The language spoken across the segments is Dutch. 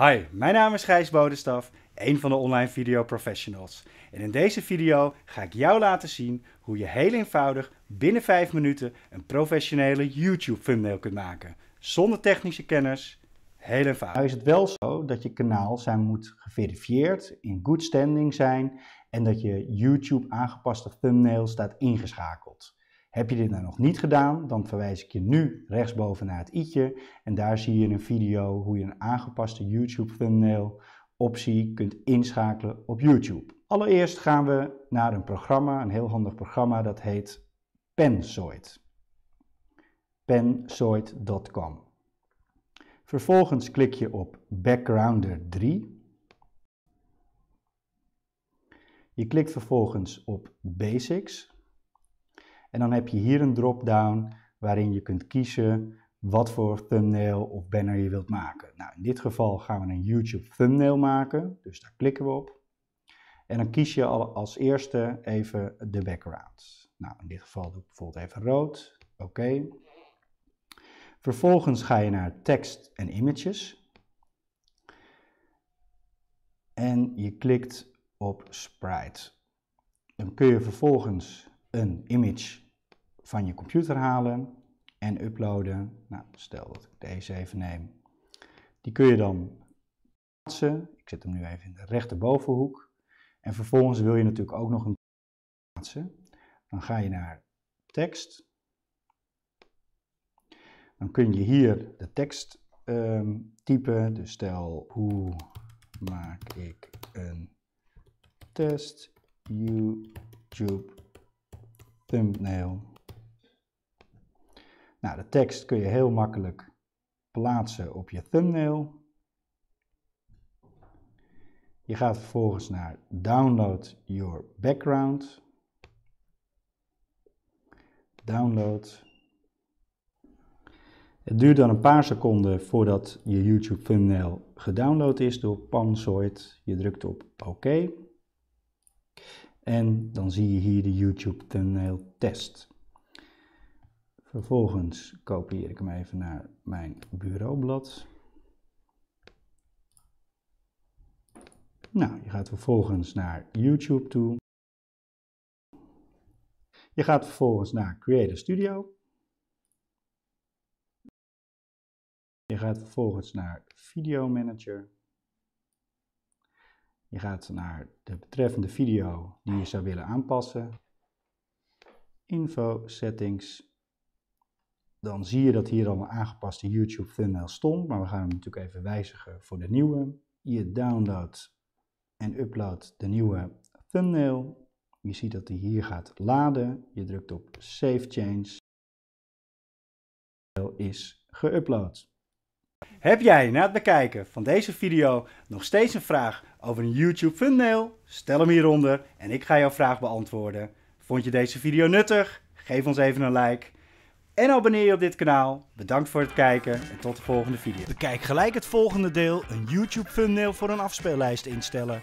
Hi, mijn naam is Gijs Bodenstaf, een van de online video professionals. En in deze video ga ik jou laten zien hoe je heel eenvoudig binnen 5 minuten een professionele YouTube thumbnail kunt maken. Zonder technische kennis, heel eenvoudig. Nou is het wel zo dat je kanaal zijn moet geverifieerd, in good standing zijn en dat je YouTube aangepaste thumbnail staat ingeschakeld. Heb je dit nou nog niet gedaan, dan verwijs ik je nu rechtsboven naar het i'tje en daar zie je een video hoe je een aangepaste YouTube thumbnail optie kunt inschakelen op YouTube. Allereerst gaan we naar een programma, een heel handig programma, dat heet Pensoid. Pensoid.com Vervolgens klik je op Backgrounder 3. Je klikt vervolgens op Basics. En dan heb je hier een drop-down waarin je kunt kiezen wat voor thumbnail of banner je wilt maken. Nou, in dit geval gaan we een YouTube thumbnail maken, dus daar klikken we op. En dan kies je als eerste even de background. Nou, in dit geval doe ik bijvoorbeeld even rood. Oké. Vervolgens ga je naar tekst en images. En je klikt op sprite. Dan kun je vervolgens een image van je computer halen en uploaden. Nou, stel dat ik deze even neem. Die kun je dan plaatsen. Ik zet hem nu even in de rechterbovenhoek. En vervolgens wil je natuurlijk ook nog een plaatsen. Dan ga je naar tekst. Dan kun je hier de tekst ehm, typen. Dus stel, hoe maak ik een test YouTube thumbnail. Nou, de tekst kun je heel makkelijk plaatsen op je thumbnail. Je gaat vervolgens naar Download Your Background. Download. Het duurt dan een paar seconden voordat je YouTube thumbnail gedownload is door Panzoid. Je drukt op OK. En dan zie je hier de YouTube thumbnail test. Vervolgens kopieer ik hem even naar mijn bureaublad. Nou, je gaat vervolgens naar YouTube toe. Je gaat vervolgens naar Creator Studio. Je gaat vervolgens naar Video Manager. Je gaat naar de betreffende video die je zou willen aanpassen. Info, settings. Dan zie je dat hier al een aangepaste YouTube thumbnail stond, maar we gaan hem natuurlijk even wijzigen voor de nieuwe. Je downloadt en uploadt de nieuwe thumbnail. Je ziet dat hij hier gaat laden. Je drukt op Save Change. Is geüpload. Heb jij na het bekijken van deze video nog steeds een vraag over een YouTube thumbnail? Stel hem hieronder en ik ga jouw vraag beantwoorden. Vond je deze video nuttig? Geef ons even een like. En abonneer je op dit kanaal. Bedankt voor het kijken en tot de volgende video. Bekijk gelijk het volgende deel, een YouTube thumbnail voor een afspeellijst instellen.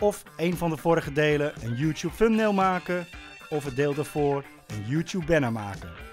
Of een van de vorige delen, een YouTube thumbnail maken. Of het deel daarvoor, een YouTube banner maken.